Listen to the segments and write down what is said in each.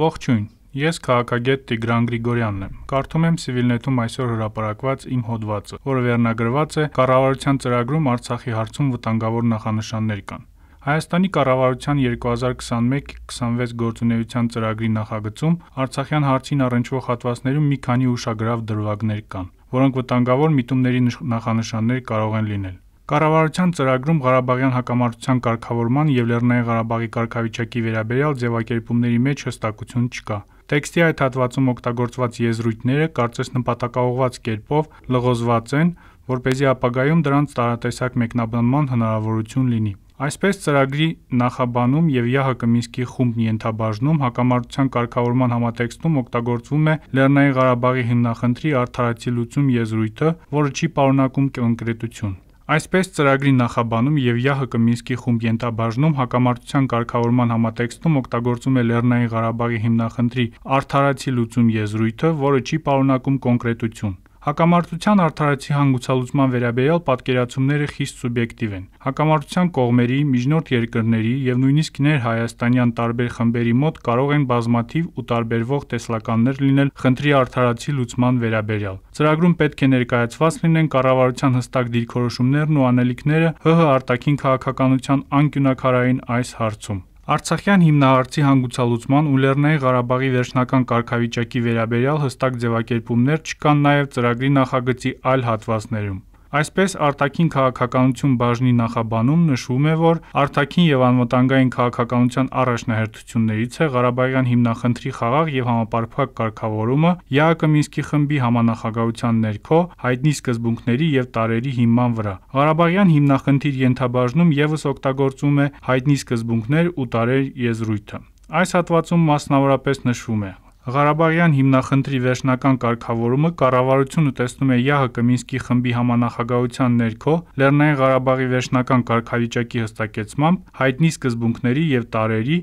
Ողջույն։ Ես քաղաքագետ Տիգրան Գրիգորյանն եմ։ Կարդում եմ Civilnet-ում այսօր հրապարակված իմ հոդվածը, որը վերնագրված է Կառավարության ծրագրում Արցախի հարցում վտանգավոր նախանշաններ կան։ Հայաստանի կառավարության 2021-26 գործունեության ծրագրի նախագծում Արցախյան հարցին առնչվող հատվածներում մի քանի ուշագրավ դրվագներ կան, որոնք վտանգավոր միտումների նախանշաններ կարող են լինել։ Կառավարության ծրագրում Ղարաբաղյան հակամարտության կարգավորման եւ Լեռնային Ղարաբաղի կարգավիճակի վերաբերյալ ձևակերպումների մեջ հստակություն չկա։ Տեքստի այդ հատվածում օգտագործված եզրույթները կարծես նպատակաուղված կերպով լղոզված են, որ เป զի ապագայում դրանց տարատեսակ մեկնաբանման հնարավորություն լինի։ Այսպես ծրագրի նախաբանում եւ ՀՀԿ Մինսկի խումբն ենթաբաժնում հակամարտության կարգավորման համատեքստում օգտագործվում է Լեռնային Ղարաբաղի հիմնախնդրի արդարացիլություն եզրույթը, որը չի պարունակում կոնկրետություն։ Այսպես ծրագրի նախաբանում եւ ՀՀԿ Մինսկի խումբ ենթաբաժնում հակամարտության կարգավորման համատեքստում օգտագործում է Լեռնային Ղարաբաղի հիմնախնդրի արդարացի լուծում եզրույթը, որը չի պարունակում կոնկրետություն։ Հակամարտության արդարացի հանգուցալուծման վերաբերյալ պատկերացումները խիստ սուբյեկտիվ են։ Հակամարտության կողմերի, միջնորդ երկրների եւ նույնիսկ ներհայաստանյան տարբեր խմբերի մոտ կարող են բազմաթիվ ու տարբերվող տեսլականներ լինել խնդրի արդարացի լուծման վերաբերյալ։ Ծրագրում պետք է ներկայացված լինեն կառավարության հստակ դիրքորոշումներն ու անելիքները ՀՀ արտաքին քաղաքականության անկյունակարային այս հարցում։ Արցախյան հիմնարարցի հանգուցալուծման ու Լեռնային Ղարաբաղի վերջնական կարգավիճակի վերաբերյալ հստակ ձևակերպումներ չկան նաև ծրագրի նախագծի այլ հատվածներում։ Այսպես արտաքին քաղաքականություն բաժնի նախաբանում նշվում է, որ արտաքին եւ անվտանգային քաղաքականության առաջնահերթություններից է Ղարաբաղյան հիմնախնդրի խաղաղ եւ համապարփակ կարգավորումը ԵԱԿ-ի Մինսկի խմբի համանախագահության ներքո հայտնի սկզբունքների եւ տարերի հիման վրա։ Ղարաբաղյան հիմնախնդիր ենթաբաժնում եւս օգտագործում է հայտնի սկզբունքներ ու տարեր եզրույթը։ Այս հատվածում մասնավորապես նշվում է Ղարաբաղյան հիմնախնդրի վերջնական կարգավորումը կառավարությունը տեսնում է ՀԱՀԿ Մինսկի խմբի համանախագահության ներքո Լեռնային Ղարաբաղի վերջնական կարգավիճակի հստակեցմամբ հայտնի սկզբունքների եւ տարրերի,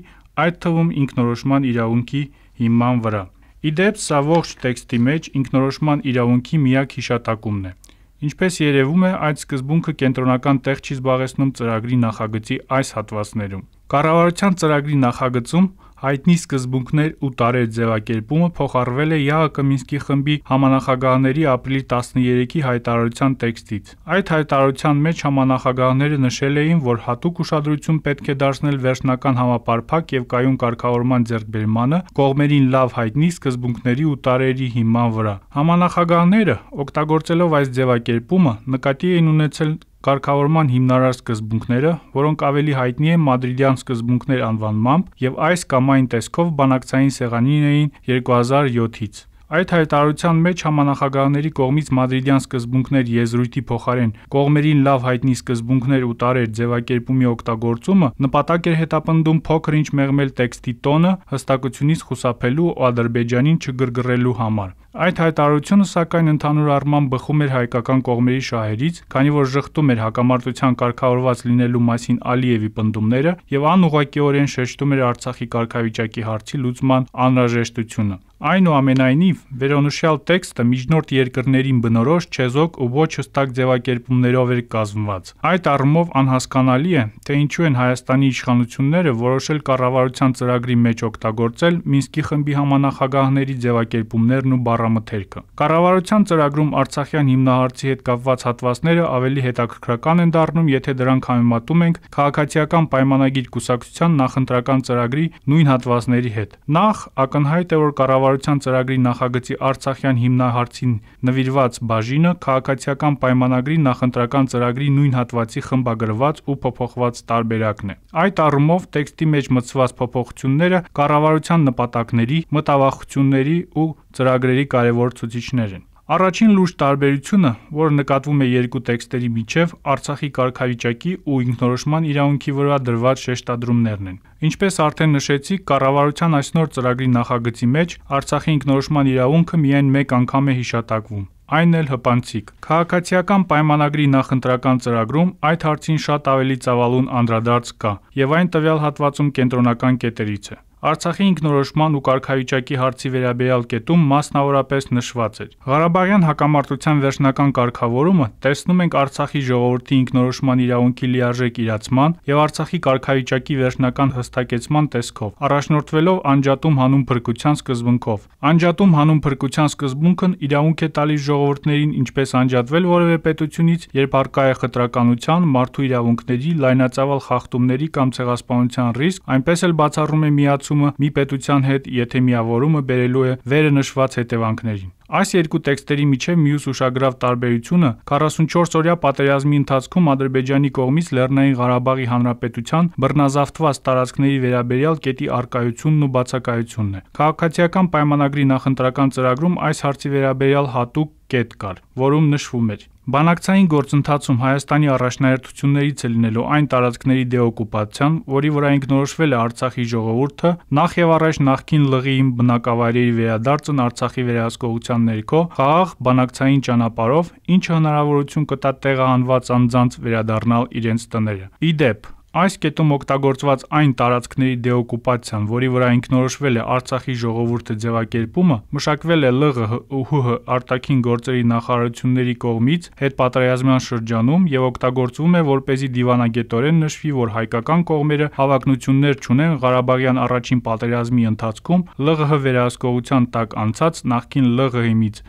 այդ թվում ինքնորոշման իրավունքի հիման վրա։ Իդեպ սա ողջ տեքստի մեջ ինքնորոշման իրավունքի միակ հիշատակումն է։ Ինչպես երևում է, այդ սկզբունքը կենտրոնական տեղ չի զբաղեցնում ծրագրի նախագծի այս հատվածներում։ Կառավարության ծրագրի նախագծում Հայտնի սկզբունքներ ու տարեց ձևակերպումը փոխառվել է ԵԱՀԿ Մինսկի խմբի համանախագահների ապրիլի 13-ի հայտարարության տեքստից։ Այդ հայտարարության մեջ համանախագահները նշել էին, որ հատուկ ուշադրություն պետք է դարձնել վերջնական համապարփակ եւ կայուն կարգավորման ձեռքբերմանը կողմերին լավ հայտնի սկզբունքների ու տարերի հիման վրա։ Համանախագահները, օգտագործելով այս ձևակերպումը, նկատի էին ունեցել կարգավորման հիմնարար սկզբունքները, որոնք ավելի հայտնի են մադրիդյան սկզբունքներ անվանմամբ եւ այս կամ այն տեսքով բանակցային սեղանին էին 2007-ից։ Այդ հայտարարության մեջ համանախագահների կողմից մադրիդյան սկզբունքներ եզրույթի փոխարեն կողմերին լավ հայտնի սկզբունքներ ու տարեր ձևակերպումի օգտագործումը նպատակ էր հետապնդում փոքր ինչ մեղմել տեքստի տոնը հստակությունից խուսափելու ու Ադրբեջանին չգրգռելու համար։ Այդ հայտարարությունը սակայն ընդհանուր առմամբ բխում էր հայկական կողմերի շահերից, քանի որ շղթում էր հակամարտության կարգավորված լինելու մասին Ալիևի պնդումները եւ անուղղակիորեն շեշտում էր Արցախի կարգավիճակի հարցի լուծման անհրաժեշտությունը։ Այնուամենայնիվ, վերոնշյալ տեքստը միջնորդ երկրներին բնորոշ չեզոք ու ոչ հստակ ձևակերպումներով էր կազմված։ Այդ առումով անհասկանալի է, թե ինչու են Հայաստանի իշխանությունները որոշել կառավարության ծրագրի մեջ օգտագործել Մինսկի խմբի համանախագահների ձևակերպումներն ու բառ հակառամթերքը։ Կառավարության ծրագրում Արցախյան հիմնահարցի հետ կապված հատվածները ավելի հետաքրքրական են դառնում, եթե դրանք համեմատում ենք քաղաքացիական պայմանագիր կուսակցության նախընտրական ծրագրի նույն հատվածների հետ։ Նախ ակնհայտ է, որ կառավարության ծրագրի նախագծի Արցախյան հիմնահարցին նվիրված բաժինը քաղաքացիական պայմանագրի նախընտրական ծրագրի նույն հատվածի խմբագրված ու փոփոխված տարբերակն է։ Այդ առումով տեքստի մեջ մտցված փոփոխությունները կառավարության նպատակների, մտավախությունների ու ծրագրերի կարևոր ցուցիչներ են։ Առաջին լուրջ տարբերությունը, որը նկատվում է երկու տեքստերի միջև, Արցախի կարգավիճակի ու ինքնորոշման իրավունքի վրա դրված շեշտադրումներն են։ Ինչպես արդեն նշեցի, կառավարության այսօր ծրագրի նախագծի մեջ Արցախի ինքնորոշման իրավունքը միայն մեկ անգամ է հիշատակվում։ Այն էլ հպանցիկ։ Քաղաքացիական պայմանագրի նախընտրական ծրագրում այդ հարցին շատ ավելի ծավալուն անդրադարձ կա, եւ այն տվյալ հատվածում կենտրոնական կետերից է։ Արցախի ինքնորոշման ու կարգավիճակի հարցի վերաբերյալ կետում մասնավորապես նշված էր. Ղարաբաղյան հակամարտության վերջնական կարգավորումը տեսնում ենք Արցախի ժողովրդի ինքնորոշման իրավունքի լիարժեք իրացման եւ Արցախի կարգավիճակի վերջնական հստակեցման տեսքով, առաջնորդվելով անջատում հանուն փրկության սկզբունքով։ Անջատում հանուն փրկության սկզբունքն իրավունք է տալիս ժողովուրդներին ինչպես անջատվել որևէ պետությունից, երբ արկա է խտրականության, մարդու իրավունքների, լայնածավալ խախտումների կամ ցեղասպանության ռիսկ, այնպես էլ բացառում է միաց վերլուծումը մի պետության հետ, եթե միավորումը բերելու է վերը նշված հետևանքներին։ Այս երկու տեքստերի միջև մյուս ուշագրավ տարբերությունը 44-օրյա պատերազմի ընթացքում Ադրբեջանի կողմից Լեռնային Ղարաբաղի Հանրապետության բռնազավթված տարածքների վերաբերյալ կետի արկայությունն ու բացակայությունն է։ Քաղաքացիական պայմանագրի նախընտրական ծրագրում այս հարցի վերաբերյալ հատուկ կետ կար, որում նշվում էր. Բանակցային գործընթացում Հայաստանի առաջնահերթություններից է լինելու այն տարածքների դեօկուպացիան, որի վրա ինքնորոշվել է Արցախի ժողովուրդը, նախ եւ առաջ նախքին լղիին բնակավայրերի վերադարձն Արցախի վերահսկողության ներքո խաղաղ բանակցային ճանապարով, ինչը հնարավորություն կտա տեղահանված անձանց վերադառնալ իրենց տները։ Ի դեպ, Այս կետում օգտագործված այն տարածքների դեօկուպացիան, որի վրա ինքնորոշվել է Արցախի ժողովուրդը ձևակերպումը, մշակվել է ԼՂՀ-ՀՀ արտաքին գործերի նախարարությունների կողմից հետպատերազմյան շրջանում եւ օգտագործվում է որպեսի դիվանագետորեն նշվի, որ հայկական կողմերը հավակնություններ չունեն Ղարաբաղյան առաջին պատերազմի ընթացքում ԼՂՀ վերահսկողության տակ անցած նախկին ԼՂՀ-ից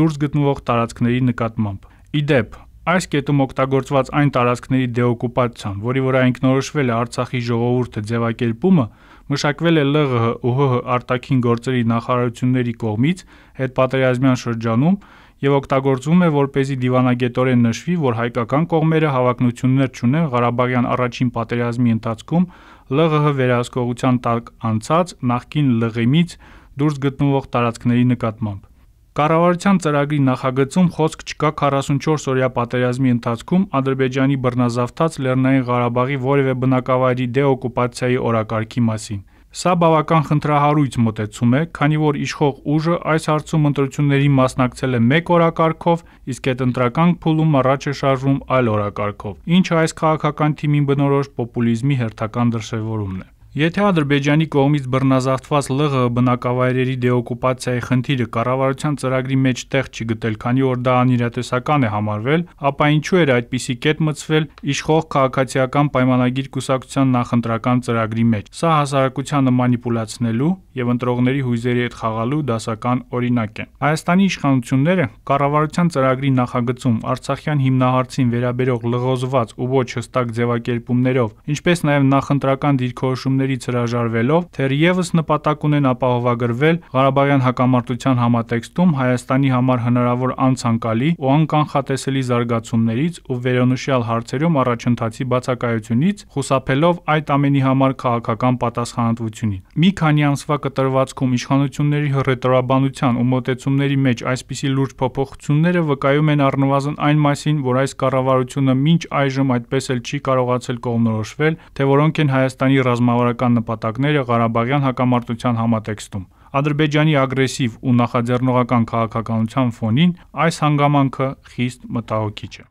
դուրս գտնվող տարածքների նկատմամբ։ Իդեպ, Այս կետում օգտագործված այն տարածքների դեօկուպացիան, որի վրա ինքնորոշվել է Արցախի ժողովուրդը ձևակերպումը, մշակվել է ԼՂՀ ու ՀՀ արտաքին գործերի նախարարությունների կողմից հետպատերազմյան շրջանում եւ օգտագործվում է որպեսի դիվանագետորեն նշվի, որ հայկական կողմերը հավակնություններ չունեն Ղարաբաղյան առաջին պատերազմի ընթացքում ԼՂՀ վերահսկողության տակ անցած նախկին ԼՂ-ից դուրս գտնվող տարածքների նկատմամբ։ Կառավարության ծրագրի նախագծում խոսք չկա 44 օրյա պատերազմի ընթացքում Ադրբեջանի բռնազավթած Լեռնային Ղարաբաղի որևէ բնակավայրի դեօկուպացիայի օրակարգի մասին։ Սա բավական խնդրահարույց մոտեցում է, քանի որ իշխող ուժը այս հարցում ընտրությունների մասնակցել է մեկ օրակարգով, իսկ այդ ընտրական փուլում առաջ է շարժվում այլ օրակարգով։ Ինչը այս քաղաքական թիմին բնորոշ պոպուլիզմի հերթական դրսևորումն է։ Եթե Ադրբեջանի կողմից բռնազավթված ԼՂ բնակավայրերի դեօկուպացիայի խնդիրը կառավարության ծրագրի մեջ տեղ չգտել, քանի որ դա անիրատեսական է համարվել, ապա ինչու էր այդպիսի կետ մցվել իշխող քաղաքացիական պայմանագիր կուսակցության նախընտրական ծրագրի մեջ։ Սա հասարակությանը մանիպուլացնելու եւ ընտրողների հույզերի հետ խաղալու դասական օրինակ է։ Հայաստանի իշխանությունները կառավարության ծրագրի նախագծում Արցախյան հիմնահարցին վերաբերող լղոզված ու ոչ հստակ ձևակերպումներով, ինչպես նաեւ նախընտրական դիրքորոշումներ հանդիպումներից հրաժարվելով, թերևս նպատակ ունեն ապահովագրվել Ղարաբաղյան հակամարտության համատեքստում Հայաստանի համար հնարավոր անցանկալի ու անկանխատեսելի զարգացումներից ու վերոնշյալ հարցերում առաջընթացի բացակայությունից, խուսափելով այդ ամենի համար քաղաքական պատասխանատվությունին։ Մի քանի ամսվա կտրվածքում իշխանությունների հռետորաբանության ու մտեցումների մեջ այսպիսի լուրջ փոփոխությունները վկայում են առնվազն այն մասին, որ այս կառավարությունը մինչ այժմ այդպես էլ չի կարողացել կողմնորոշվել, թե որոնք են Հայաստանի ռազմավարական ռազմավարական նպատակները Ղարաբաղյան հակամարտության համատեքստում։ Ադրբեջանի ագրեսիվ ու նախաձեռնողական քաղաքականության ֆոնին այս հանգամանքը խիստ մտահոգիչ է։